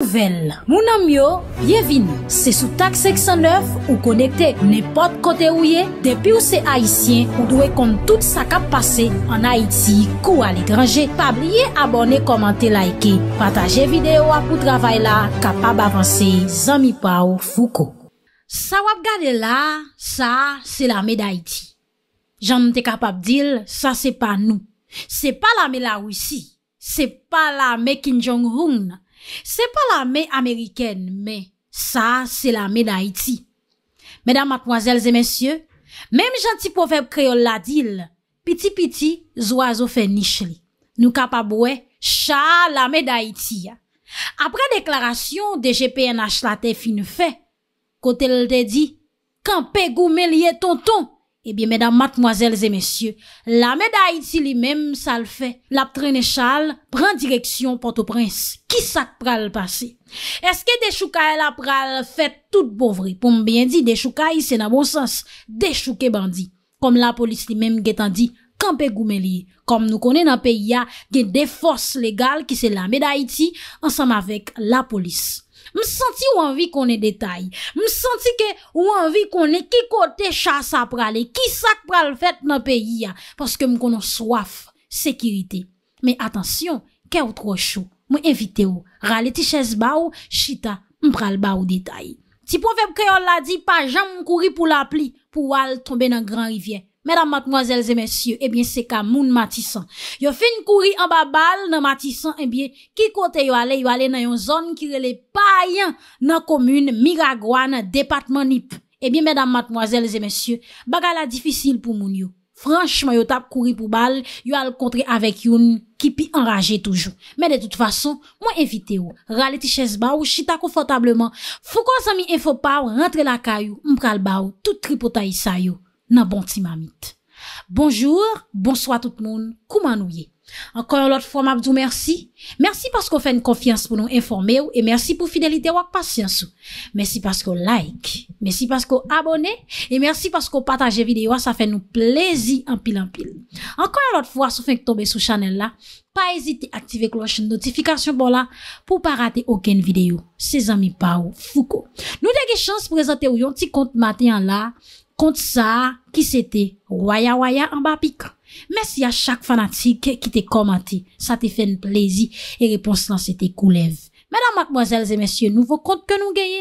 Nouvel, moun amyo, ye vin, se sou tak 609 ou konekte, ne pot kote ou ye, depi ou se Haitien, ou dwe kont tout sa kap pase, an Haiti, kou al ekranje, pa blye abone, komante, laike, pataje videyo apou travay la, kapab avanse, zami pa ou fuko. Sa wap gade la, sa, se la me da Haiti. Jan mte kapab dil, sa se pa nou. Se pa la me la wisi, se pa la me kinjong houn. Se pa la me Ameriken, me sa se la me da iti. Medan matmoazelze mensyo, menm janti poveb kreol la dil, piti piti zwa zo fe nishli. Nou kapabwe, sa la me da iti ya. Apre deklarasyon, deje PNH la te fin fe, kote lel te di, kan pe gou me liye ton ton, Ebyen eh medan matmwazelze mesye, la medayiti li mem sal fe, la prenechal pren direksyon Port-au-Prince. Ki sak pral pase? Eske Deshukay la pral fet tout bovri? Poum byen di Deshukay se nan bon sens, Deshukay bandi. Kom la polis li mem getan di, kampe goumelye. Kom nou kone nan pe ya gen defos legal ki se la medayiti ansam avek la polis. M senti ou anvi konen detay, m senti ke ou anvi konen ki kote chasa prale, ki sak prale fet nan peyi ya, paske m konon swaf, sekirite. Me atansyon, ke ou trochou, m evite ou, rale ti ches ba ou, chita, m prale ba ou detay. Ti pou anveb kreol la di, pa jan m kouri pou la pli, pou wal tombe nan gran rivye. Mèdam matmoazèl zè mèsyè, ebyen eh se ka moun matisan. Yo fin kouri an ba bal nan matisan, ebyen eh ki kote yo ale, yo ale nan yon zon ki rele payan nan komune Miragouane, departement Nip. Ebyen eh mèdam matmoazèl zè mèsyè, bagala difisil pou moun yo. Franchman yo tap kouri pou bal, yo ale kontre avek yon ki pi enraje toujou. Mè de tout fason, mwen evite yo. Rale ti chèz ba ou, chita konfotableman. Fou kon sa mi enfopaw, rentre la ka yo, mpral ba ou, tout tripotay sa yo. nan bon ti mamit. Bonjour, bonsoit tout moun, kouman nou ye. Ankon yon lot fwa mabdou mersi. Mersi paskou fè n konfians pou nou informe ou e mersi pou fidelite wak pasyansou. Mersi paskou like, mersi paskou abone e mersi paskou pataje videyo a sa fè nou plezi anpil anpil. Ankon yon lot fwa sou fè n k tombe sou chanel la, pa ezite aktive kloche notifikasyon bon la pou pa rate oken videyo, se zami pa ou fuko. Nou dege chans prezante ou yon ti kont maten an la Kont sa ki se te waya waya an ba pika. Mèsi a chak fanatik ki te komante, sa te fè n plèzi e repons nan se te koulev. Mèdam akmwazèl zè mèsi yon nouvo kont ke nou gèye,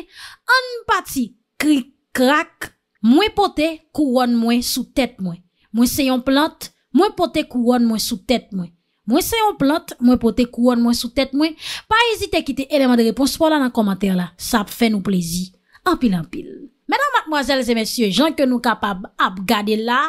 an pati krik krak. Mwen pote kouwane mwen sou tèt mwen. Mwen se yon plante, mwen pote kouwane mwen sou tèt mwen. Mwen se yon plante, mwen pote kouwane mwen sou tèt mwen. Pa ezite kite eleman de repons pou lan nan komante la, sa fè nou plèzi. An pil an pil. Mèdam matmoazèl zè mèsyè, jan ke nou kapab ap gade la,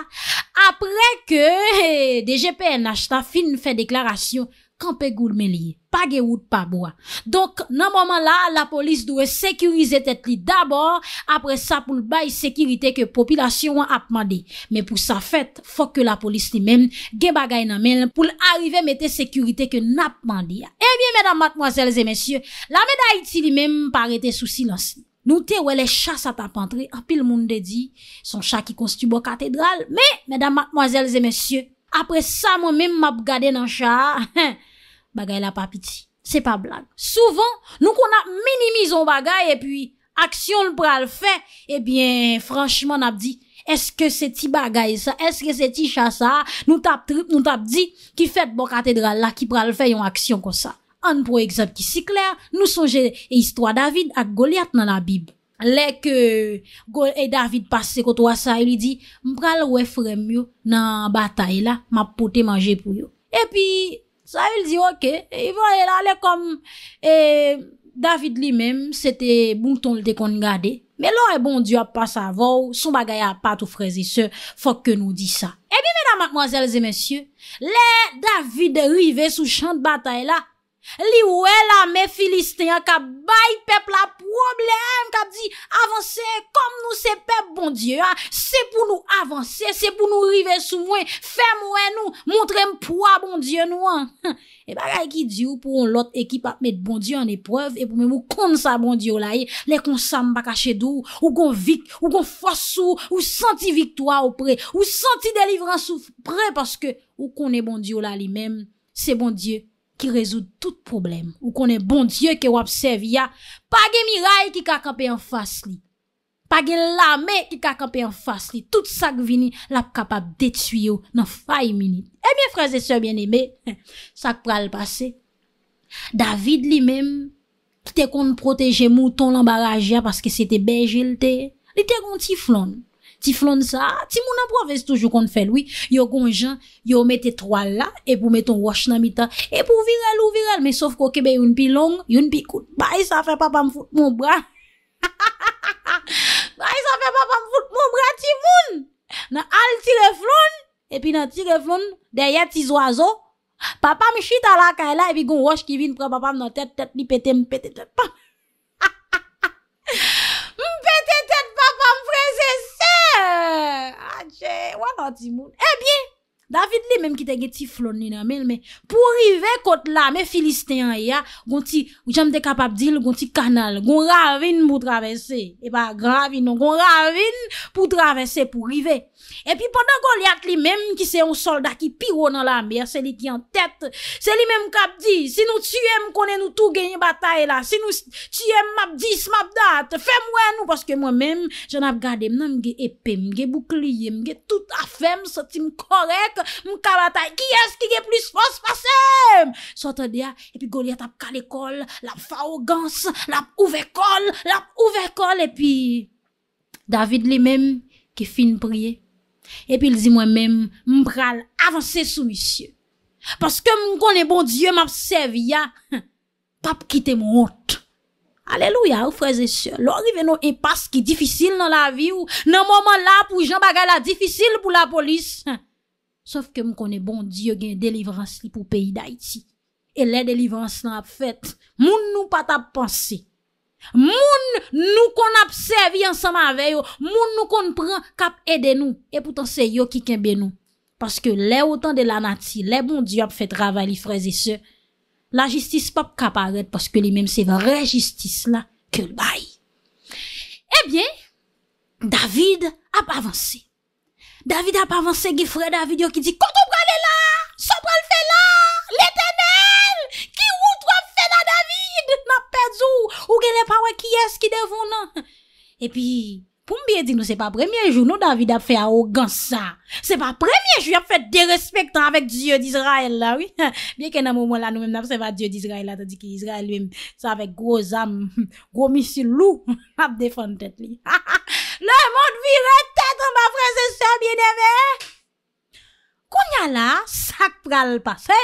apre ke DGPN achta fin fè deklarasyon, kanpe goul men liye, pa ge wout pa boua. Donk nan moman la, la polis doure sekurize tèt li dabor, apre sa pou l bay sekurite ke popilasyon ap mandi. Men pou sa fèt, fòk ke la polis li men, ge bagay nan men pou l arrive mette sekurite ke nap mandi. Ebyen eh mèdam matmoazèl zè mèsyè, la mèda iti li men parete sou silansi. Nou te wè lè chas a tapantre, apil moun de di, son chas ki konsti bo katedral, mè, mèdam matmoazèl zè mèsyè, apre sa moun mèm map gade nan chas, bagay la papiti, se pa blag. Souvan, nou kon ap minimizon bagay, epi aksyon l pral fè, ebyen franchman ap di, eske se ti bagay sa, eske se ti chas sa, nou tap di ki fèt bo katedral la ki pral fè yon aksyon kon sa. An pou ekzap ki si kler, nou sonje e istwa David ak Goliath nan la bib. Le ke e David pase koto wa sa, ili di, mpral we frem yo nan bata ila, ma pote manje pou yo. E pi, sa ili di, ok, e ili vwe la, le kom, e, David li menm, sete bounton lte kon gade. Me lo e bon diwa pas avou, son bagay a pat ou frezi se fok ke nou di sa. E pi, mena makmoazelze mensyu, le David rive sou chan bata ila, Li ou e la me Filistin ya ka bay pep la problem, ka di avanse kom nou se pep bon die, ah, se pou nou avanse, se pou nou rive sou mwen, fem mwen nou, montre m pou a bon die nou an. Ah. E ba gaya ki di ou pou on lot e ki pape met bon die an epreve, e pou mwen mou kon sa bon die ou la e, le kon sa mba ka chedou, ou kon vik, ou kon fwa sou, ou santi viktwa ou pre, ou santi delivran sou pre, paske ou kon e bon die ou la li men, se bon die ou. Ki rezout tout problem. Ou konen bon dieu ke w apsev ya. Page miray ki kakampe an fas li. Page lame ki kakampe an fas li. Tout sak vini l ap kapap detuyo nan fay mini. E eh mye fraz e so bien ebe. Sak pral pase. David li mem. Ti te kon proteje mouton l ambaraje ya. Paske se te bejil te. Li te konti flon. Ti flon sa, ti moun ap profe, se toujou kon fèl, oui, yo kon jan, yo met etroal la, e pou met ton wosh nan mita, e pou virel ou virel, me sof kokebe yon pi long, yon pi kout. Bay e sa fe papa mfout moun bra, bay e sa fe papa mfout moun bra ti moun, nan al tire flon, e pi nan tire flon, derye ti zoazo, papa mi chit ala kaela, e pi gon wosh ki vin, pra papa m nan tet, tet, ni petem, petet, petet, paf. What an ti David li menm ki te ge ti flon ni nan menm, pou rive kote la, me Filistin ya, gonti, ou jante kapab dil, gonti kanal, gonti ravine pou travese, e ba gravi non, gonti ravine pou travese pou rive, e pi pandan kon li at li menm, ki se yon solda ki piro nan la mer, se li ki an tete, se li menm kapab di, si nou tiyem konen nou tou genye batay la, si nou tiyem map dis, map dat, fem wè nou, paske mwen menm, jen ap gade menm ge epem, ge boukli, menm ge tout afem, sotim korek, Mkabatay, ki es ki ge plis fos fasem Sot an dea, epi golyat ap kal ekol Lap faw gans, lap ouve kol, lap ouve kol Epi David li menm ki fin priye Epi li zi mwen menm, mpral avanse sou misye Paske mkone m'm bon die m apsev ya Pap ki te mwot Aleluya ou freze syon Lori ve nou e pas ki difisil nan la vi ou Nan mwoman la pou jan bagay la difisil pou la polis Ha Sof ke m konen bon diyo gen delivrans li pou peyi da iti. E le delivrans nan ap fèt, moun nou pat ap pansi. Moun nou kon ap servi ansanman veyo. Moun nou kon pran kap ede nou. E poutan se yo ki kenbe nou. Paske le otan de la nati, le bon diyo ap fèt ravay li freze se. La jistis pa ap kap aget paske li menm se vre jistis la ke l bayi. E eh bien, David ap avansi. Davide ap avanse gifre Davide yo ki di, Koto prale la, so prale fe la, lete mel, ki wot wap fe la Davide. Na pedzou, ou genepa we ki eski devon nan. E pi, pou mbiye di nou se pa premyen jou nou Davide ap fe a ogan sa. Se pa premyen jou ap fe de respekta avek Diyo di Israel la. Biye ke nan moumou la nou menm nan se va Diyo di Israel la, ta di ki Israel li menm sa avek groz am, gro misil lou, ap defon tet li. Le moun virè tèt an ma freze sè bienève. Koun yalè, sak pral pa fè.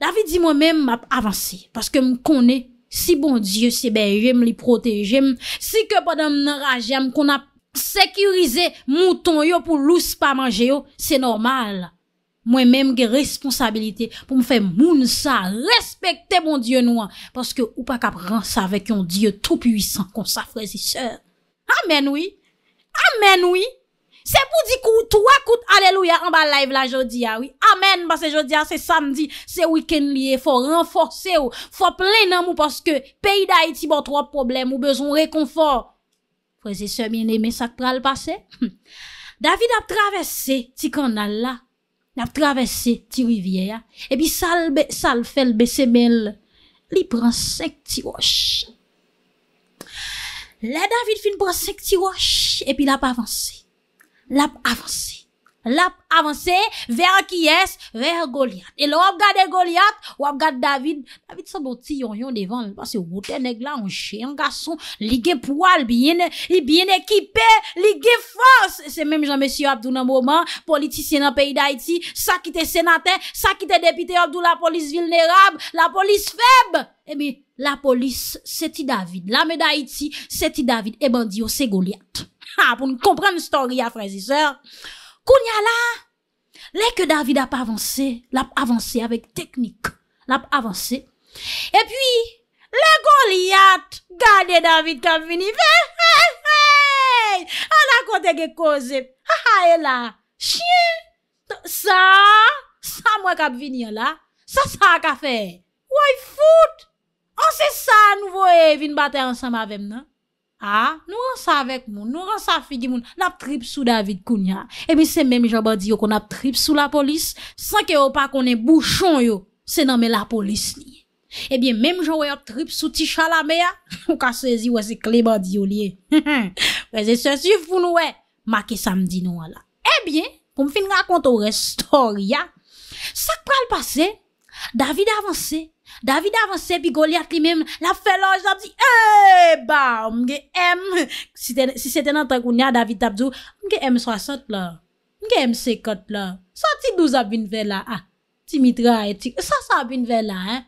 La fi di moun mèm ap avansè. Paske m m'm konè si bon diyo sebejèm li protejèm. Si ke padèm m'm nan rajèm kon ap sekirize moun ton yo pou lous pa manjè yo. Se normal. Mwen mèm gen responsabilite pou m fè moun sa. Respektè bon diyo nou an. Paske ou pa kap ran sa vek yon diyo tou puysan kon sa freze sè. Amen, oui. Amen, oui. Se pou di koutou akout, aleluya, an ba live la jodia, ah oui. Amen, ba se jodia, se samdi, se wiken liye, fo renforse ou, fo plenam ou, paske peyda iti bo tro problem ou bezon rekonfor. Fwese se mien eme sak pra l'pase. Davi dap travesse ti konal la, dap travesse ti rivye ya, e bi sal fel besemel, li pran sek ti wosh. Lè David fin prasek ti wò, shhh, epi l ap avanse, l ap avanse, l ap avanse, vera ki yes, vera Goliath. E lo wap gade Goliath, wap gade David, David san do ti yon yon devan, wase wote neg la, yon che, yon gason, li gen poual, li gen ekipè, li gen fòs. Se menm jan M. Abdou Nambouman, politisyen an peyi Daiti, sa ki te senaten, sa ki te depite Abdou, la polis vilnerab, la polis febè. E eh mi la polis seti David. La me da iti seti David. Eman eh diyo se goliat. Ha pou nou kompreme story ya frezi se. Kounya la. Le ke David ap avanse. L'ap avanse avek teknik. L'ap avanse. E pi le goliat. Gade David kap vini. Ve he he he. A la kote ge koze. Ha ha e la. Chie. Sa. Sa mwen kap vini yo la. Sa sa ka fe. Ouay foute. Oh, se sa nou voye vin bate ansam avem nan? Ha? Nou ran sa vek moun, nou ran sa figi moun, nap trip sou David kounya. Ebi se menm jou badi yo kon ap trip sou la polis, san ke yo pa konen bouchon yo, se nanme la polis ni. Ebi menm jou yo trip sou ti chalame ya, ou ka sezi wese kle badi yo liye. Wese sezi foun wese, maki samdi nou wala. Ebi, pou m fin rakonto restor ya, sak pral pase, David avanse, Davide avanse, bigoli at li mem, la felon, j ap di, eee, ba, mge m, si seten an ten koun ya, Davide ap di, mge m 60 la, mge m 50 la, sa ti douz ap bin vela, ah. ha, ti mitra etik, eh, sa sa ap bin vela, he,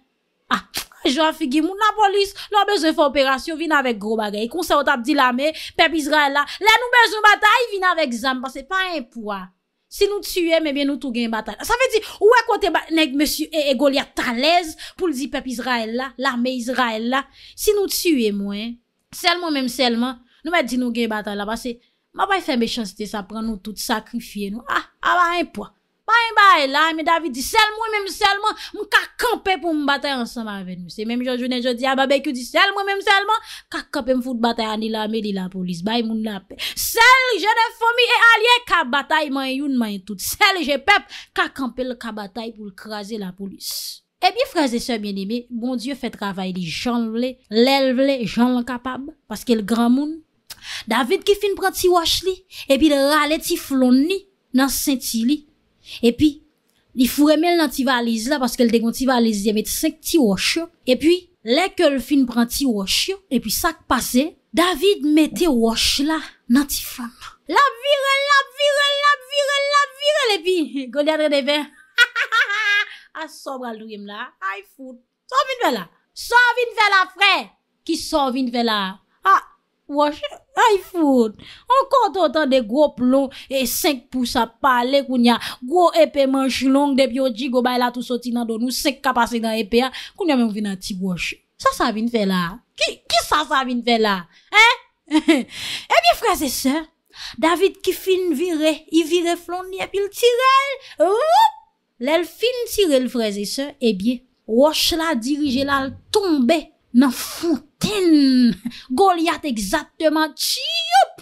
ha, ah, jwa figi moun, la polis, lwa bezen fè operasyon, vin avèk gro bagay, konsè wot ap di lame, pep izra el la, lè nou bezen batay, vin avèk zamba, se pa en pwa. Si nou tue, mè bè nou tou gen batal. Sa fè di, ouè e kote bè, nèk M. E. E. Golia talèz pou l'di pep Israel la, l'armè Israel la. Si nou tue mwen, selman mèm selman, nou mè di nou gen batal la, ba se, mè bè fè mè chansite sa pran nou tout sakrifye nou. Ah, aba ah, en pwa. Bay bay la, me David di sel mwen men sel mwen, mwen ka kampe pou mwen batay ansan mwen ven mwen. Se menm joun jounen joun di a ah, babek yo di sel mwen men sel mwen, ka kampe mwen foute batay a ni la me di la polis. Bay moun la pe. Sel jene fomi e alye ka batay man youn man youn tout. Sel jen pep, ka kampe l ka batay pou krasi la polis. E bi fraze se mwen eme, mwen diyo fè travay li jan vle, lel vle, jan lankapab, paske l gran moun. David ki fin prati wach li, e bi l rale ti flon ni, nan senti li, E pi, li furem el nan ti valize la, paske l dekoun ti valize, di met se k ti wosh yo, e pi, le ke l fin pran ti wosh yo, e pi sa k pase, David mette wosh la nan ti fam. La virel, la virel, la virel, la virel, e pi, gondi adre de ben. Ha ha ha ha, a sobra l durim la, a y foud. Sovin vela, sovin vela fre, ki sovin vela. Ha, Wache, ay foun. Ankon ton ton de gwo plon e 5 pou sa pale koun ya gwo epè manj long de biyo jigo bay la tout soti nan don ou sek kapase nan epè ya koun ya mwen vina tip wache. Sa sa vin fè la? Ki sa sa vin fè la? Eh? Eh biye fraze se, David ki fin vire, i vire flon ni epi l tirel. Lè l fin tirel fraze se, eh biye wache la dirije la l tombe. Men fouten, golyat ekzatman tchiyoup,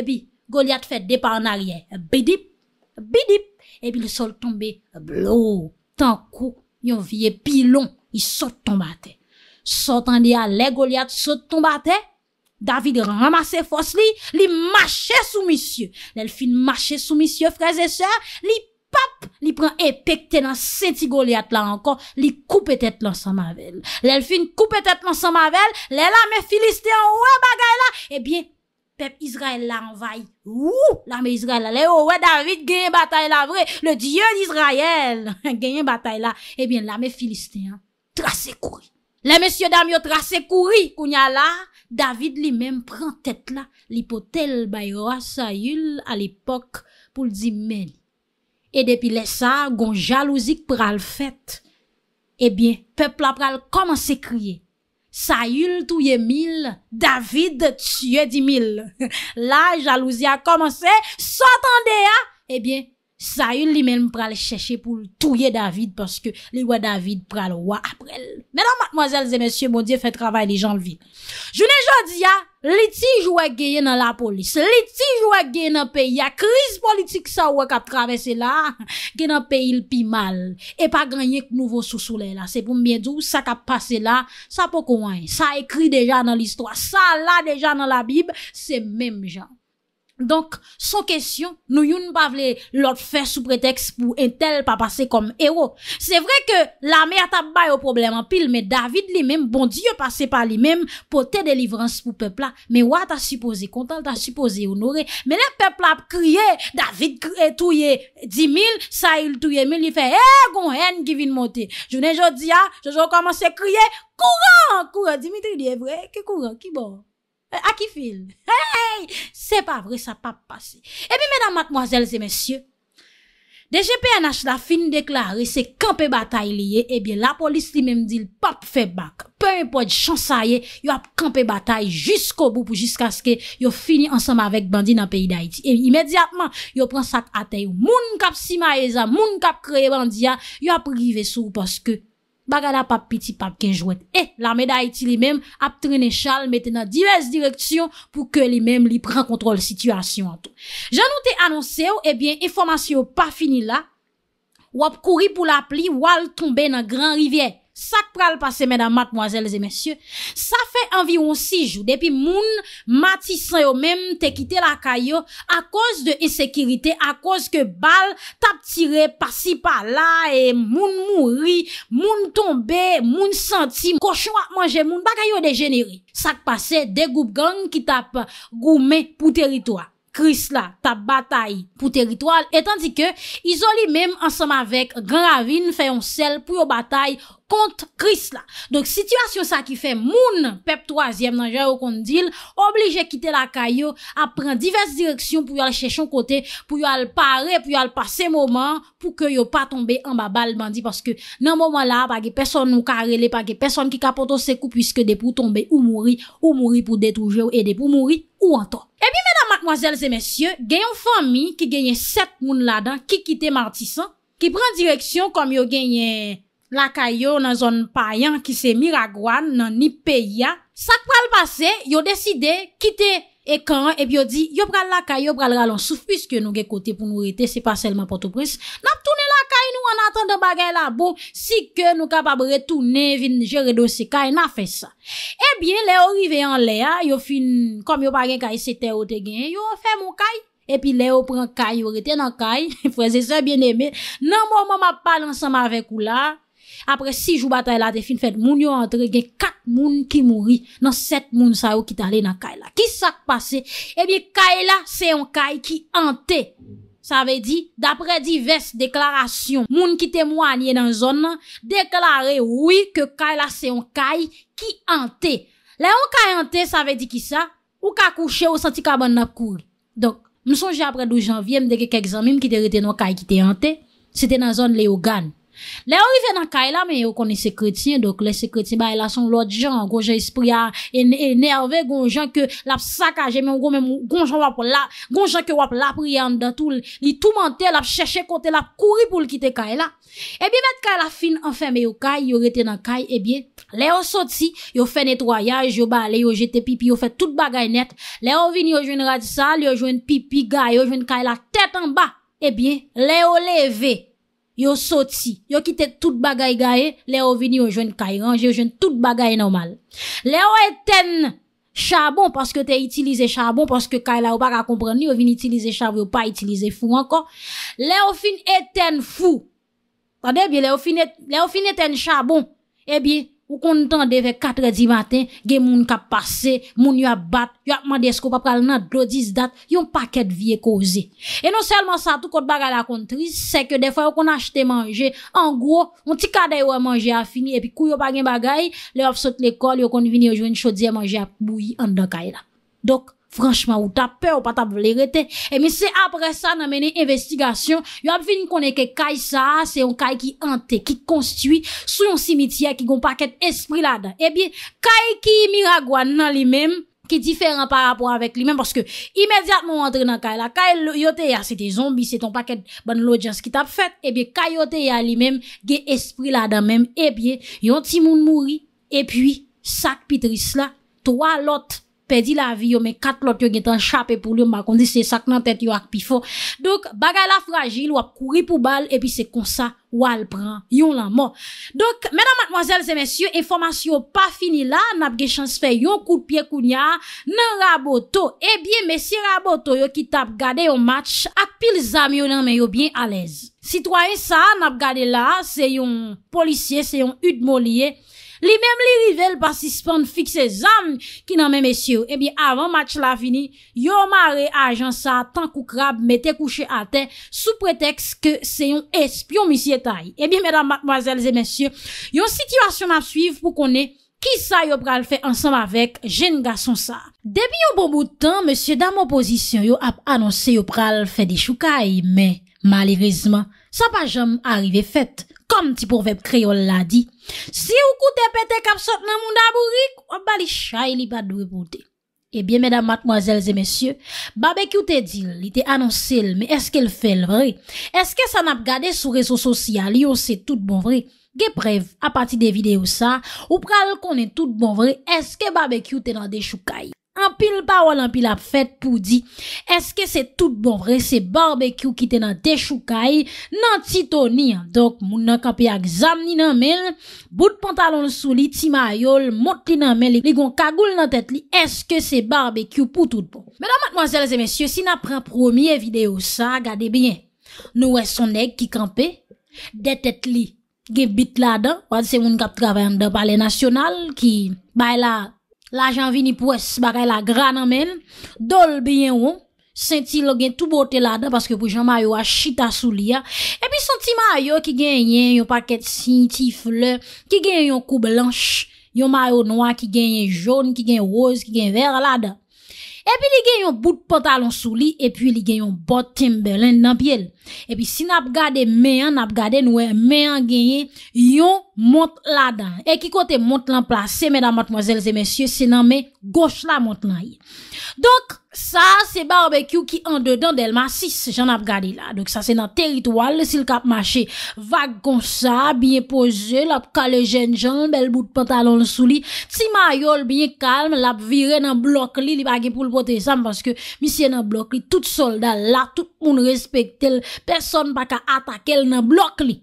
ebi golyat fet depan naryen, bidip, bidip, ebi li sol tombe, blou, tankou, yon vie pilon, li sol tombate. Sol tende a le golyat sol tombate, David ramase fos li, li mache sou misye, lel fin mache sou misye freze seur, li piye. pap li pren e pekte nan Saint-Igoliat la ankon, li koupe tet lan San Mavelle. Lèl fin koupe tet lan San Mavelle, lèl ame Filistean wè bagay la, ebyen, eh pep Israel la envay. Wou, l'ame Israel la, lè wè darit genyen batay la vre, le diyon Israel, genyen batay la, ebyen, eh l'ame Filistean trase kouri. Lèl mesye dam yo trase kouri, kounya la, David li menm pren tet la, li potel bayroa sa yul al epok pou l di men. E depi le sa, gon jalousik pral fèt. Ebyen, eh pep la pral komanse kriye. Sayul touye mil, David tsyye di mil. La jalousi a komanse, sotande a, ebyen, eh Sa yon li men m pral chèche pou touye David Paske li wè David pral wè aprel Mè nan matmoazèl zè mèsyè, mò diè fè travèl li jan lvi Jounè jò di ya, litij wè geye nan la polis Litij wè geye nan peyi Ya kriz politik sa wè kap travèse la Geye nan peyi lpi mal E pa ganyè k nouvo sou sou lè la Se pou mè djou, sa kap pase la Sa pou kouwen, sa ekri deja nan listwa Sa la deja nan la bib, se mèm jan Donk, son kesyon, nou yon pa vle lòt fè sou preteks pou entel pa pase kom ero. Se vre ke la mè a tap bay ou problem an pil, mè David li mèm, bon diyo pase pa li mèm pou te delivrans pou pepla. Mè wè ta supose, kontal ta supose, ou nore. Mè lè pepla ap kriye, David kriye touye di mil, Sayil touye mil, li fè, e, eh, goun hen ki vin monte. Jounen jò diya, jò jò komanse kriye, kouran, kouran, Dimitri li e vre, ke kouran, ki bon. Akifil, eh, hey, hey, se pa vre sa pap pase E eh bi menan matmoazelze mensyo Deje PNH la fin deklari se kampe batay liye E eh bi la polis li menm di l pap fe bak Pe un pod chansaye, yo ap kampe batay Jisk obou pou jisk aske yo fini ansam avek bandi nan peyi da iti E bi imediatman yo pran sak ate Moun kap simayeza, moun kap kreye bandia Yo ap rive sou poske Bagada pap piti, pap kenjouet. E, eh, la meda iti li mem ap trene chal mette nan diverse direksyon pou ke li mem li pren kontrol situasyon an tou. Jan nou te anonse ou, ebyen, eh informasyon ou pa fini la, wap kouri pou la pli wal tombe nan gran rivyè. Sak pral pase mena matmoazel ze mensyo, sa fe environ 6 jou, depi moun mati san yo men te kite la kayo a koz de insekirite, a koz ke bal tap tire pasi pa la, moun mouri, moun tombe, moun senti, koshwa manje, moun bagayo degeneri. Sak pase de goup gang ki tap goume pou teritwa. kris la, ta batay pou teritwal, et tandi ke, izoli mem, ansam avek, gran ravine, fèyon sel, pou yo batay, kont kris la. Donk, situasyon sa ki fè, moun, pep 3e, nan jè yo kondil, oblije kite la kayo, apren divers direksyon, pou yo al chèchon kote, pou yo al pare, pou yo al pase moman, pou ke yo pa tombe, an ba bal bandi, paske nan moman la, pa ge peson nou ka arele, pa ge peson ki kapoto se kou, pwiske depou tombe ou mouri, ou mouri pou detoujè, ou ed mwazelze mesye, genyon fami ki genyen set moun ladan, ki kite martisan, ki pran direksyon kom yo genyen lakay yo nan zon payan ki se miragwan nan ni peya, sak pral basen yo deside kite ekan, ep yo di, yo pral lakay, yo pral ralonsou, pwiske nou ge kote pou nou rete se pa selman potoprins, nan tounen Ay nou an an ton do bagay la bo, si ke nou kapabre tou ne vin jere dosi kay, na fe sa. Ebyen eh le yo rive an le ya, yo fin kom yo bagay kay se te ote gen, yo fe moun kay. Epyen le yo pren kay, yo rete nan kay, fwese sa bien eme. Nan moun moun pa lansanman vek ou la. Apre six jou batay la te fin fet moun yo entre gen kat moun ki mouri. Nan set moun sa ou ki tale nan kay la. Ki sak pase, ebyen eh kay la se yon kay ki ante. Sa ve di, dapre divers deklarasyon, moun ki temou anye nan zon nan, deklare woui ke kay la se yon kay ki ante. Le yon kay ante, sa ve di ki sa, ou ka kouche ou santi ka ban napkoul. Donk, m souje apre 12 janvye, m deke kek zanmim ki te reteno kay ki te ante, se te nan zon le yon gan. Le yo rive nan kay la men yo koni sekretien Dok le sekretien bay e la son lot jan Gonjan espri a enerve e Gonjan ke lap sakaj Gonjan ke wap lapri An da tou li tou mante Lap chèche kote lap kouri pou l kitè kay la Eby met kay la fin Enfè men yo kay yo rete nan kay Eby le yo soti yo fè netroyaj Yo ba le yo jetè pipi yo fè tout bagay net Le yo vini yo jwen radisa Yo jwen pipi ga yo jwen kay la tèt an ba Eby le yo leve Yo soti, yo kite tout bagay gaye, le yo vini yo jwen kay, yo jwen tout bagay normal. Le yo eten shabon, paske te itilize shabon, paske kay la ou pa ga komprende, yo vini itilize shabon, yo pa itilize fou ankon. Le yo fin eten fou, tade bi, le yo fin eten e shabon, ebi, Ou kon nou tan de vek katredi maten, gen moun ka pase, moun yo a bat, yo a mandesko pa pral nan dro diz dat, yon paket viye koze. E non selman sa tou kote bagay la kontri, se ke defa yo kon achete manje, an gou, moun ti kade yo a manje a fini, epi kou yo pa gen bagay, le wap sote l'ekol, yo kon vini yo joun chodi a manje ap bouyi an dokay la. Dok. Franschman ou ta pe ou pa ta ble rete E mi se apre sa nan mene investigasyon Yo ap vin konen ke kaj sa Se yon kaj ki hante ki konstuit Sou yon simitye ki gon paket espri la dan E biye kaj ki miragwa nan li men Ki diferan pa rapor avek li men Paske imediatman wantre nan kaj la Kaj yote ya se te zombi Se ton paket ban lo jans ki tap fet E biye kaj yote ya li men Ge espri la dan men E biye yon timoun mouri E piye sak pitris la Toa lote Pèdi la vi yo men kat lot yo gen tan chapè pou lyon. Bakon di se sak nan tèt yo akpifon. Dok bagay la fragil wap kouri pou bal. Epi se konsa wal pran. Yon lan mò. Dok menan matmoazèl zè mensyon. Informasyon pa fini la. Nap gen chans fè yon koupye kounya. Nan Raboto. Ebyen eh mensyon Raboto yo ki tap gade yon match. Akpil zami yon nan menyo bien alez. Citoyen sa nap gade la. Se yon polisye. Se yon udmoliye. Li mèm li rivel pasispan fikse zanm ki nan mè mèsyou. Ebi avan match la fini, yo mare ajan sa tan koukrab metè kouche a ten sou preteks ke se yon espyon misye tay. Ebi mèdam batmwazèl zè mèsyou, yon situasyon ap suiv pou konè ki sa yo pral fè ansam avèk jen ga son sa. Depi yo bon boutan, mèsyou dam oposisyon yo ap anonsè yo pral fè di choukaye. Mè, malirizman, sa pa jom arrive fèt. Kom ti pou vep kreol la di. Si ou koute pete kapsot nan moun dabou rik, wab bali chay li badwe pote. Ebyen, eh medan matmoazelze mesye, babekyoute dil, li te anonsil, me eske l fel vre? Eske san ap gade sou reso sosyal, yo se tout bon vre? Ge brev, apati de vide ou sa, ou pral konen tout bon vre, eske babekyoute nan de choukaye? Anpil pa wòl, anpil ap fèt pou di, eske se tout bon vre, se barbekyou ki te nan te choukai, nan titouni an, dok moun nan kapi ak zan ni nan men, bout pantalon sou li, ti mayol, mot li nan men, li goun kagoul nan tèt li, eske se barbekyou pou tout bon. Mèdèm mwazèlèzè mèsyè, si nan prèm proumiye videyo sa, gade bèyè, nou wè sonnèk ki kampè, det tèt li, ge bit la dan, wad se moun kap travèm de balè nasyonal, ki bay la, La jan vini pou es bagay la grana men, dol biyen ou, senti lo gen tout bote lada, paske pou jan mayo a chita sou liya, epi senti mayo ki gen yen, yon paket sin, ti fleur, ki gen yon kou blanche, yon mayo nwa, ki gen yon joun, ki gen wos, ki gen ver lada. epi li gen yon bout patalon sou li, epi li gen yon bot Timberland nan pyele. Epi si nap gade menyan, nap gade nou e menyan genye, yon mont la dan. E ki kote mont lan plase, mèdam matmozèl zè mèsyè, senan mè, gòch la mont lan yi. Donk sa se barbekyou ki an dedan del ma sis jan ap gadi la. Donk sa se nan teritwal le sil kap mache. Vag kon sa, biye pose, lap kale jenjan, bel bout pantalon sou li. Ti mayol biye kalm, lap vire nan blok li. Li bagi pou l potesan, paske misye nan blok li. Tout soldat eh la, tout moun respektel, person baka atakel nan blok li.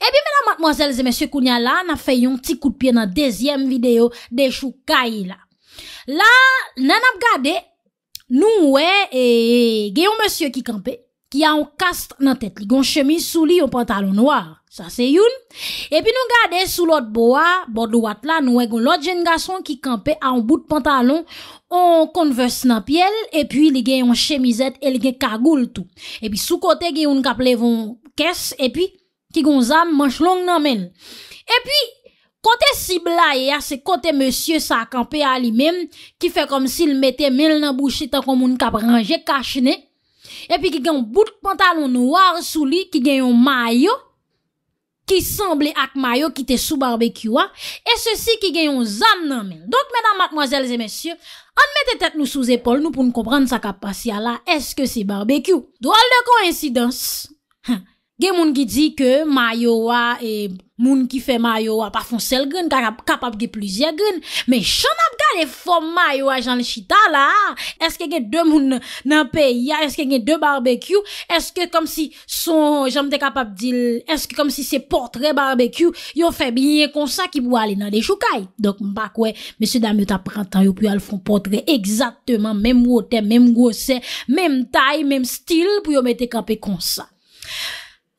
E bi mena matmozèlze mèsyè kounya la, na fè yon ti koupi nan dezyem video de choukai la. La nan ap gade, nou we e, e, gen yon monsye ki kampe ki yon kast nan tet, li gen yon chemise sou li yon pantalon noa, sa se yon E pi nou gade sou lot boa, bodouat la, nou we gen yon lot jen gason ki kampe yon bout pantalon, yon konves nan piel, e pi li gen yon chemisette, e li gen kagoul tou E pi sou kote gen yon kaple yon kes, e pi ki gen yon zam manch long nan men E pi Kote sibl la ye a, se kote monsye sa akampe a li men, ki fe kom si il mette men nan bouchi ta kom moun kapranje kache ne, epi ki gen bout pantalon nouar sou li, ki gen yon mayo, ki semble ak mayo ki te sou barbekyou a, e se si ki gen yon zan nan men. Donk menan matmoazelze monsye, an mette tek nou sou zepol nou pou nou kompran sa kapasyala, eske si barbekyou, do al de koninsidans? Gen moun ki di ke mayowa e moun ki fe mayowa pa fon sel gwen, ka kapap ge plizye gwen, men chanap ga le fon mayowa jan chita la, eske gen de moun nan pe ya, eske gen de barbekyou, eske kom si son, jan mte kapap dil, eske kom si se portre barbekyou, yo fe bine konsa ki pou wale nan de choukai. Dok mbakwe, mese dami yo ta prantan yo, pou yo al fon portre eksatman, menm wote, menm gose, menm tay, menm stil, pou yo mette kape konsa.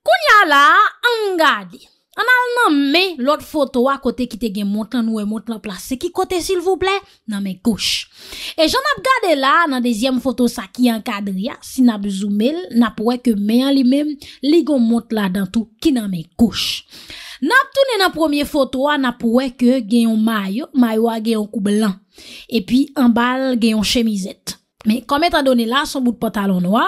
Kounya la, an gade, an al nan me lot foto a kote ki te gen mont lan ou e mont lan plase. Ki kote sil vouple? Nan men kouche. E jan ap gade la nan dezyem foto sa ki an kadria, si nan bezoumel, nan pouwe ke men an li men, li gon mont lan dantou ki nan men kouche. Nan ap toune nan premier foto a, nan pouwe ke gen yon mayo, mayo a gen yon kou blan, e pi an bal gen yon chemizet. Mè komè tan donè la, son bout patalon noa,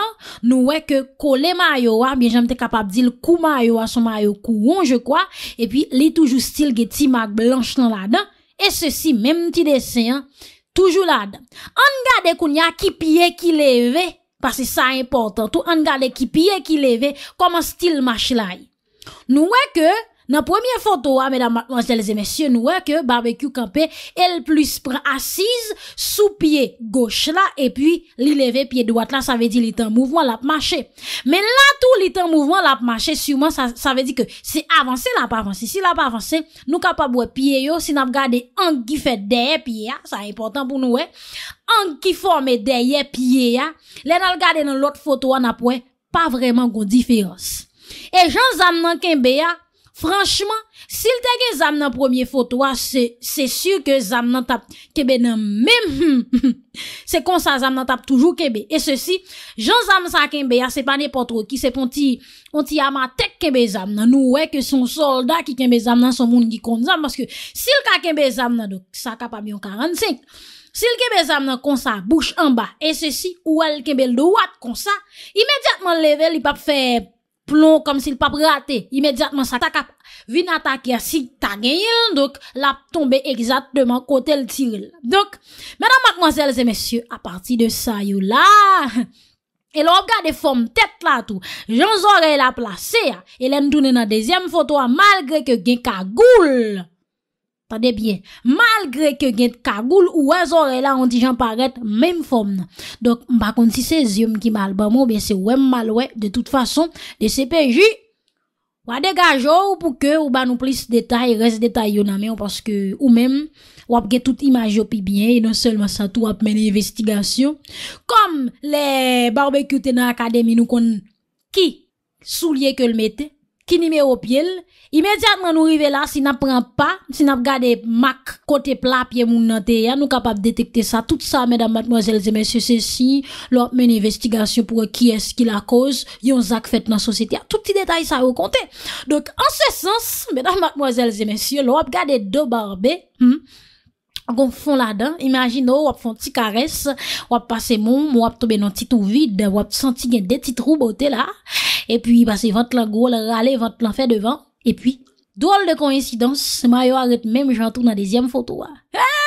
nou wè ke kole mayowa, ah, mwen jèm te kapab di l kou mayowa, ah, son mayowa kou wonjè kwa, epi li toujou stil ge ti mag blanche lan la dan, e se si mèm ti desen, toujou la dan. An gade koun ya ki piye ki leve, pasè sa importan, tou an gade ki piye ki leve, koman stil ma chilay. Nou wè ke, Nan pwemye foto wa, medan mwazel zemesye nouwe, ke barbekyou kampe, el plus pr asiz, sou pye goch la, e pi li leve pye doat la, sa ve di li tan mouvman la p'mache. Men la tou li tan mouvman la p'mache, siwman sa ve di ke, se avanse la pa avanse, si la pa avanse, nou ka pa bwe pye yo, si nan v gade anki fè deye pye ya, ah, sa e important pou nouwe, anki fòmè deye pye ya, ah, le nan v gade nan lot foto wa, nan pwen pa vreman goun diferans. E jan zan nan kenbe ya, ah, Franchman, sil te gen zam nan premier fotwa, se se sur ke zam nan tap kebe nan mem, se konsa zam nan tap toujou kebe. E se si, jan zam sa kembe, ya ah, se panepotro ki se pon ti yama tek kebe zam nan, nou wey ke son solda ki kembe zam nan, son moun di kon zam. Maske, sil ka kembe zam nan, sa kap amyon 45, sil kembe zam nan konsa, bouch anba, e se si, ou al kembe ldo wat konsa, imediatman level, ipap fe... plon kom si l pap rate, imedjatman sa tak ap vin atake asik ta gen yil, l ap tombe ekzatman kote l tirel. Mèdèm akmwazèl zè mèsyè, aparti de sa you la, el wap gade fòm tèt la tou, jan zorey la plase ya, el en dounen nan dezyèm fotwa malgre ke gen kagoul. Tade bie, malgre ke gen kagoul ou wè zore la an di jan paret menm fòm nan. Dok, mba konti se zyom ki malbamou, bè se wèm malwè. De tout fason, de se peji, wade gajou pou ke ou ban nou plis detay, res detay yon amè. Ou paske ou menm, wap gen tout imaj yo pi bie. E non selman sa tou wap men investigasyon. Kom le barbekute nan akademi nou kon ki soulye ke l mette. qui au pied immédiatement nous arrivons là si n'a prend pas si n'a regardé mac côté plat pied moun nan nous capable détecter ça tout ça mesdames mademoiselles et messieurs ceci l'autre une investigation pour qui est-ce qui la cause yon zak fait dans société tout petit détail ça au compter donc en ce sens mesdames mademoiselles et messieurs l'autre regarder deux barbés hmm, Gon fon la dan, imagino, wap fon ti kares, wap pase moun, mwap tobe nan ti tou vide, wap santi gen de ti trou bote la. E pi yi pase vant lan gwo, la rale, vant lan fe devan. E pi, dool de kouinsidans, ma yo arret mem, jwantoun nan dezyem foto wa. Ah. Ah!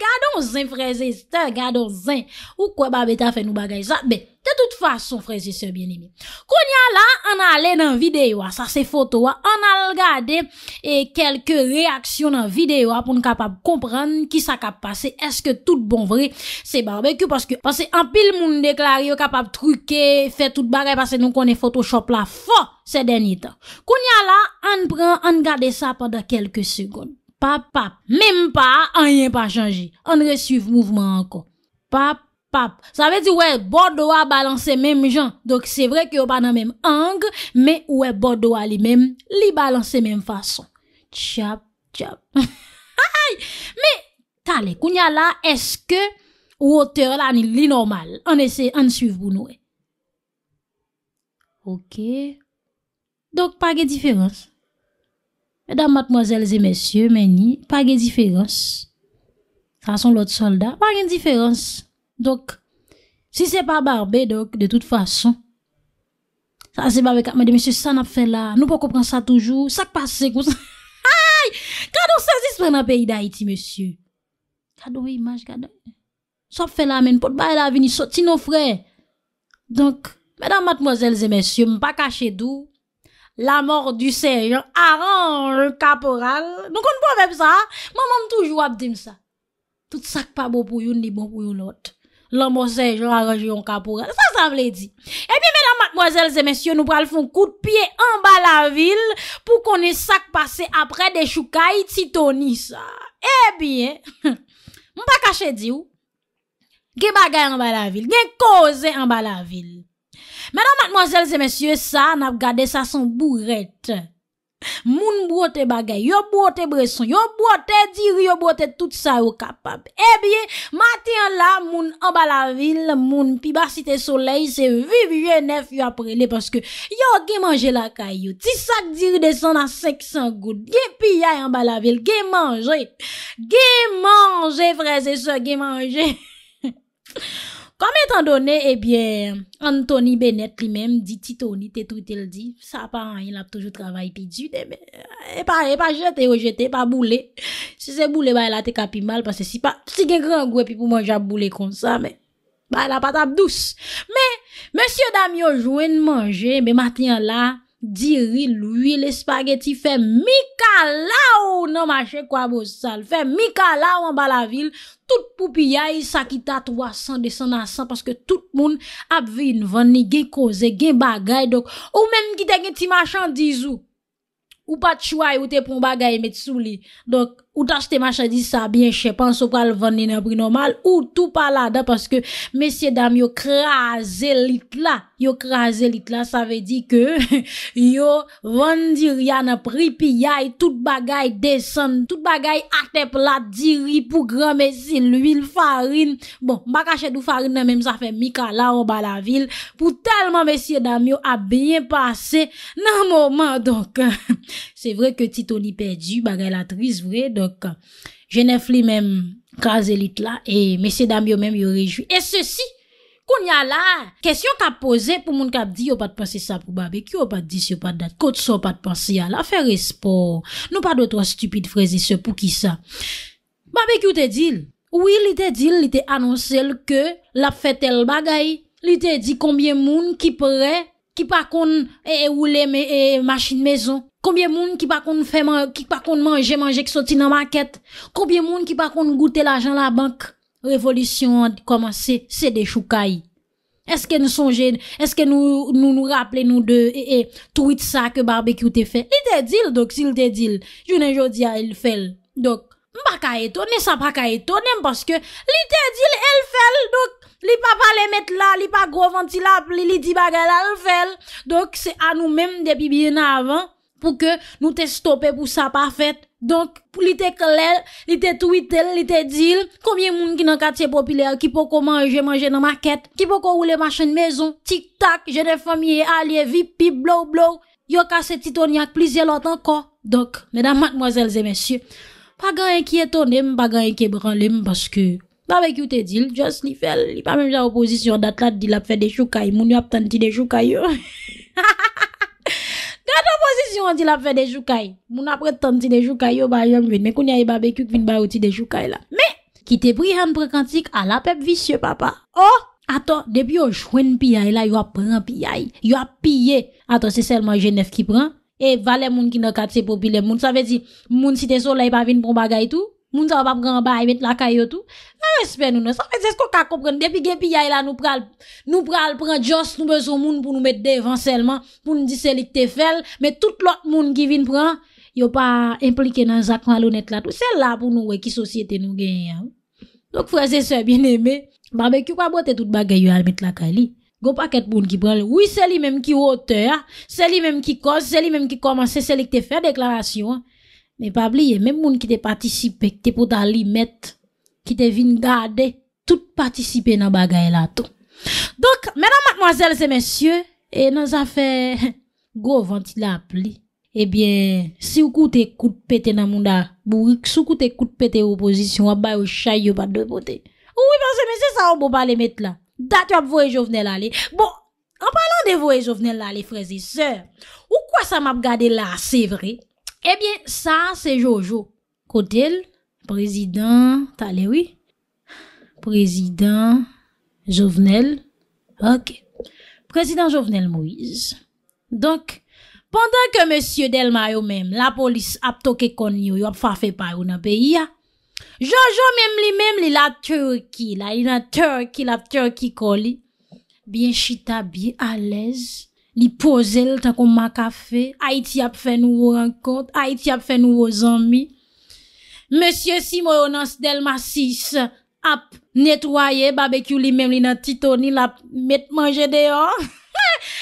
Gadeon zin freze, te gadeon zin. Ou kwa babeta fe nou bagay sa? Be, te tout fason freze se bienimi. Konya la, an ale nan videyo a, sa se foto a, an ale gade e kelke reaksyon nan videyo a pou nou kapap komprende ki sa kap pase. Eske tout bon vre, se barbeku, paske an pil moun deklari, yo kapap truke, fe tout bagay, paske nou konen photoshop la fo se denye ta. Konya la, an pre, an gade sa padan kelke segoun. pap pap même pas rien pas changé on reçoit mouvement encore pap pap ça veut dire ouais bordeaux a balancé même gens donc c'est vrai que pas dans même angle mais ouais bordeaux a même li balancé même façon chap mais t'as kounya là est-ce que ou auteur là ni normal on essaie on suivre pour nous OK donc pas de différence Mesdames, mademoiselles et messieurs, ni pas de différence. Ça sont l'autre soldat, pas de différence. Donc, si c'est pas barbé, donc, de toute façon, ça c'est avec, mesdames, messieurs, ça n'a fait là, nous pas comprendre ça toujours, ça passe comme ça. Aïe! Quand on s'agit dans le pays d'Haïti, monsieur. on image, kado. Ça fait la men, pot bail la vini, sortir nos frères. Donc, mesdames, mademoiselles et messieurs, pas caché d'où, la mor du sejon bon a ranj yon kaporal. Nou kon pou avep sa, moun eh moun toujou ap dim sa. Tout sak pa bo pou yon, ni bo pou yon lot. Lan mo sejon a ranj yon kaporal. Sa sa vle di. E bi menan madmozelze mensyo, nou pral foun kout piye an bala vil, pou konen sak pase apre de choukai titoni sa. E eh bi, moun pa kache di ou, gen bagay an bala vil, gen koze an bala vil. Mèdan matmòzel zè mèsyè sa, nap gade sa san bourret. Moun brote bagay, yo brote breson, yo brote diri, yo brote tout sa ou kapab. Ebyè, maten la, moun anba la vil, moun pi basite soley, se vivye nef yo aprele. Paske, yo gen manje la kayo, ti sak diri desan an sek san gout. Gen pi yay anba la vil, gen manje. Gen manje, freze, se gen manje. Hehehehe. Kwa mwen tan donen, e eh bie, Anthony Bennett li menm, di ti Tony, te tout el di, sa pa an, yon ap toujou travay pi dune, e bie, e pa jete, e o jete, e pa boule. Se se boule, ba, el a te eh kapi eh, mal, panse si pa, si gen gran gwe pi pou manje ap boule kon sa, me, ba, el a pat ap douce. Me, monsye Damio Jouen manje, me matin la... Diril, ouye le spageti, fe mika la ou nan mache kwa bo sal, fe mika la ou an ba la vil, tout poupi ya yi sakita 300-200 nan 100, paske tout moun ap vin van ni gen koze, gen bagay, dok ou men gite gen ti machandiz ou, ou pat chouay ou te pon bagay met sou li, dok. Ou tas te macha di sa Bien chepan so pal vande nan pri normal Ou tou pala da Paske mesye dam yo kraze litla Yo kraze litla Sa ve di ke Yo vande ryan apri pi yay Tout bagay desan Tout bagay ate plat diri Pou gramezin l'huil farin Bon baka chedou farin nan menm sa fe Mika la oba la vil Pou talman mesye dam yo a benye pase Nan mouman Donk Se vre ke ti toni perdi Bagay la tris vrede genèf li mèm kaze lit la e mèsi dam yo mèm yo rejou e se si koun ya la kesyon ka pose pou moun ka di yo pat pense sa pou babè ki yo pat di si yo pat dat koutso pat pense ya la fè respon nou pa do to stupide frezi se pou ki sa babè ki ou te dil ou li te dil li te annonse l ke la fè tel bagay li te di konbyen moun ki pwè Ki pa kon e oulem e, e machin mezon? Koubyen moun ki pa kon fèman, ki pa kon manje manje ki soti nan maket? Koubyen moun ki pa kon goute la jan la bank? Revolisyon a di komanse, se de choukai. Eske nou sonje, eske nou nou nou rappele nou de ee, tout wite sa ke barbekyou te fe. Li te dil dok, si li te dil, jounen jodi a el fel. Dok, mba ka eto, ne sa pa ka eto, nem paske, li te dil el fel, dok. Li pa pa le met la, li pa go ventilable, li li di bagay la l fel. Donk se anou menm depi biye nan avan pou ke nou te stoppe pou sa pa fet. Donk pou li te klel, li te twitel, li te dil. Koumyen moun ki nan katye popilya, ki pou kou manje, manje nan maket. Ki pou kou oule machen mezon. Tik tak, jene famye, alye, vip, pip, blou, blou. Yo kase titonyak, plizye lot ankon. Donk, medan matmozelze, mesye. Pagan enki etonem, pagan enki branlem, baske... Non, mais qui t'a dit, juste li fait, li pas même j'ai opposition d'atlat, il a fait des choukaï, moun yon a tanti des choukaï yo. Gat opposition, il a fait des choukaï. mon a prêt des choukaï yo, bah j'en vin, mais qu'on y a y barbecue, qui vient outi des choukaï là. Mais, qui t'a pris un précantique à la peuple vicieux, papa. Oh! Attends, depuis yon jouen piaï là, il a pris piaï. il a pillé. Attends, c'est seulement Genef qui prend. Et valet moun qui n'a quatre populaire. Moun, ça veut dire, moun si t'es soleil, pas venir pour bagay tout. Moun sa pas grand bay met la caillou tout. Pas respect nous non. Ça fait dire ce qu'on ka comprendre depuis gen pillay là nous pral nous pral prend joss nous besoin moun pour nous mettre devant seulement pour nous dire c'est te fait mais tout l'autre moun qui vient prend yo pas impliqué dans zak malhonnête là tout. C'est là pour nous qui société nous gagne. Hein. Donc frères et sœurs bien-aimés, barbecue pas boter toute bagaille yo mettre la kali. Gon paquet moun qui prend. Oui, c'est lui même qui auteur, c'est lui même qui cause, c'est lui même qui commence, c'est lui qui fait déclaration. Hein. Mais pas oublier, même moun qui te participé, qui te pour li mettre, qui te vin garder, tout participer dans bagaille là tout. Donc, mesdames, mademoiselles et messieurs, et dans affaires gros Eh bien, si vous coûtez coup de pété dans le monde, si vous coûtez coup de pété opposition, ou bay ou vous pas de côté. Oui, parce que c'est ça, on peut pas les mettre là. Date, vous voyez Jovenel aller. Bon, en parlant de et Jovenel aller, frères et sœurs, ou quoi ça m'a gardé là, c'est vrai? Ebyen, eh sa se Jojo. Kotel, prezident, talerwi, prezident, jovenel, ok, prezident jovenel mouiz. Donk, pandan ke monsye Delmayo menm, la polis ap toke kon yo, yo ap fafe parou nan peyi ya. Jojo menm li menm li la turki la, ila turki la turki koli. Biye chita biye alez. li poze l tan kon maka fe, ay ti ap fe nou renkont, ay ti ap fe nou o zanmi, monsye si moun ans del ma sis, ap netwaye, babekyou li menm li nan tito, ni la met manje deyon,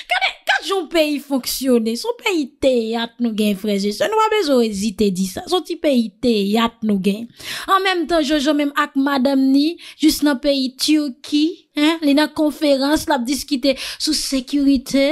Kade, kade joun peyi foksyone, son peyi te yat nou gen, freze, se nou a bezou ezite di sa, son ti peyi te yat nou gen. An menm tan, joujou menm ak madam ni, jous nan peyi tiyoki, le nan konferans, la bdiskite sou sekurite,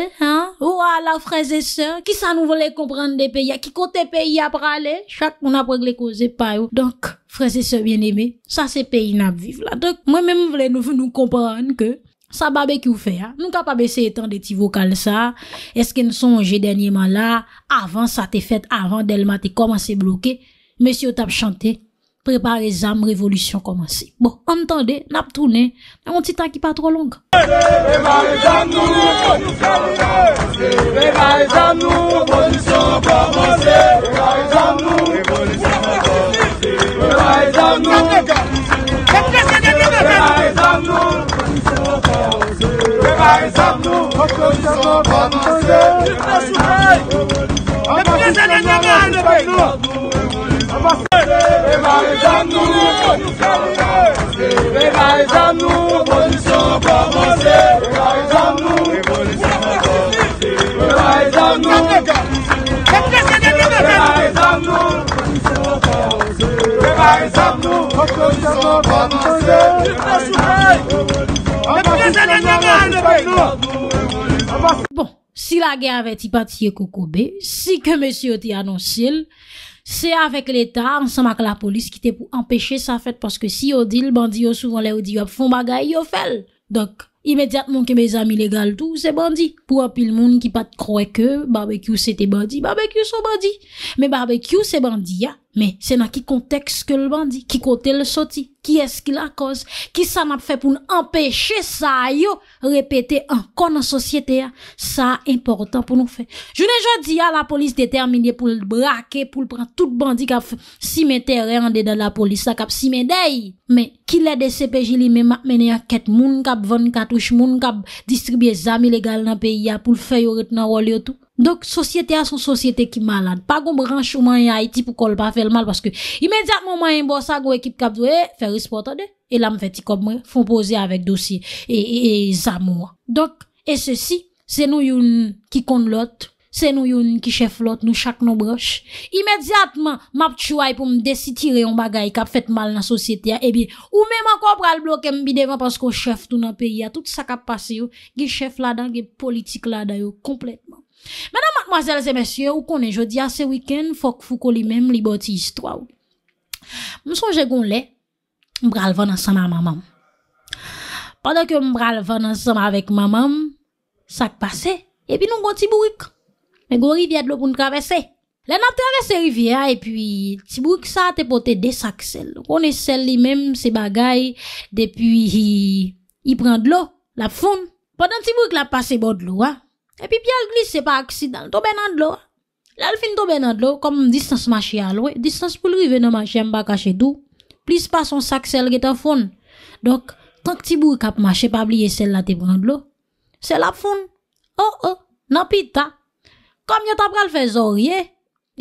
ou a la freze se, ki sa nou vole kompran de peyi a, ki kote peyi a prale, chak moun ap regle koze pa yo. Donk, freze se bien eme, sa se peyi na bviv la, donk, mwen menm vole nou ven nou kompran ke... sa babè ki ou fè, nou ka babè se etan de ti vokal sa, eske n son jè denye man la, avan sa te fèt avan del matè, koman se blokè mèsyo tap chante prepare zam, revolutyon komanse bon, antande, nap toune nan mon ti ta ki patro long prepare zam nou, revolutyon komanse prepare zam nou, revolutyon komanse prepare zam nou, revolutyon komanse prepare zam nou, revolutyon komanse Le barizan nou, repolisyon vaman se, le barizan nou, repolisyon vaman se. Bon, si la gen avè ti pati ye koukoube, si ke mèsyo ti anonsil, se avèk l'Etat, ansem ak la polis ki te pou empèche sa fèt paske si yo dil, bandi yo souvan lè, yo di yo ap fon bagay, yo fel. Dok, imèdiat mounke mèz amile gal tou, se bandi. Pou apil moun ki pati kroè ke, barbekyou se te bandi, barbekyou se bandi. Mè barbekyou se bandi ya. Men, se nan ki konteks ke l bandi, ki kote l soti, ki eski la koz, ki sa nap fe pou n'empeche sa yo repete an kon an sosyete ya, sa important pou nou fe. Je ne jodi ya la polis determine pou l brake, pou l pran tout bandi kap si men tere ande dan la polis la kap si men dey. Men, ki le de sepeji li men mak men ya ket moun kap von katouche moun kap distribye zam ilegal nan peyi ya pou l feyo ret nan walyo tou. Donk, sosyete a son sosyete ki malade. Pa goun branche ou man y a iti pou kol pa fèl mal paske imediatman man y embos a goun ekip kap dwe, eh, fè risportade, e la m fè ti kom mwen, fonpose avèk dosye, e zamo. Donk, e se e, si, se nou youn ki kond lot, se nou youn ki chef lot, nou chak nou broche, imediatman map tchouay pou m desi tire yon bagay kap fèt mal nan sosyete a, e bi, ou mè man kom pral bloke m bi devan pasko chef tou nan peyi a, tout sa kap pase yo, ge chef la dan, ge politik la da yo, komplet Menan matmoazel zemesye, ou konen jodi a se wikend, fok fuko li mem li boti histwa ou. M souje goun le, mbralvan ansama mamam. Padon ke mbralvan ansama vek mamam, sak pase, e pi nou kon tiburik. Men goun rivyad lo kon travese. Len ap travese rivya, e pi tiburik sa te pote de sak sel. Konen sel li mem se bagay, de pi yi prend lo, la foun. Padon tiburik la pase bod lo a. Ah. Epi pi al glise pa aksidal, tobe nan dlo. Lal fin tobe nan dlo, kom m distans ma chye alwe, distans pou lrive nan ma chye mba kache dou, plis pa son sak sel ge ta fon. Dok, ton ki ti bourk ap ma chye pa bliye sel la ti bran dlo, sel la fon. Oh oh, nan pita, kom yon ta pral fe zorye,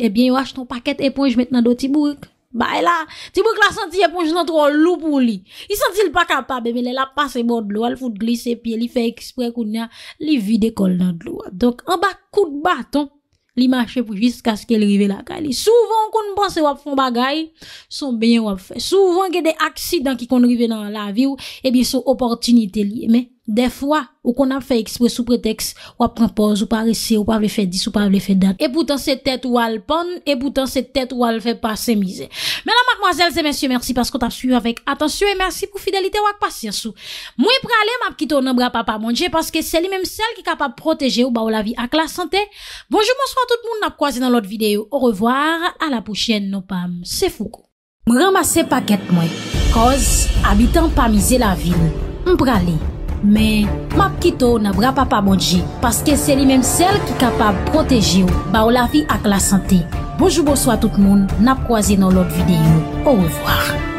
ebyen yon wache ton paket eponj met nan do ti bourk. Ba e la, ti bouk la senti eponj nan tro lou pou li. I senti l pa kapab, ebe, lè la pase mòd lò, l foute glise pi, l lè fè ekspre koun ya, lè vide kol nan lò. Donk, an ba kout baton, lè mache pou jist kaskè l rive la gali. Souvan koun mpense wap fon bagay, son ben wap fè. Souvan gè de aksidant ki kon rive nan la viw, ebi sou oportunite li, ebe. De fwa, ou kon ap fe ekspre sou preteks Ou ap kompoz, ou pa resi, ou pa ve fe dis, ou pa ve fe dat E boutan se tet ou al pon, e boutan se tet ou al fe pa se mize Menan, mademoiselles et messieurs, merci parce qu'on tape suivi avec attention Et merci pour fidélité ou ak patience Moui, pralé, m'ap kitou nan bra pa pa mounje Parce que c'est l'imemsel qui kapap protéger ou ba ou la vie ak la santé Bonjour, bonsoir tout le monde, n'ap croisez dans l'autre vidéo Au revoir, à la prochaine, nos pames, c'est Fouco M'ramassez pa ket moui Koz, habitant pa mize la ville M'pralé Men, map kito na bra papamonji, paske se li menm sel ki kapab proteji ou, ba ou la fi ak la sante. Bojou bo swa tout moun, nap kwa zi nan lot videyo. Ou ou zwa.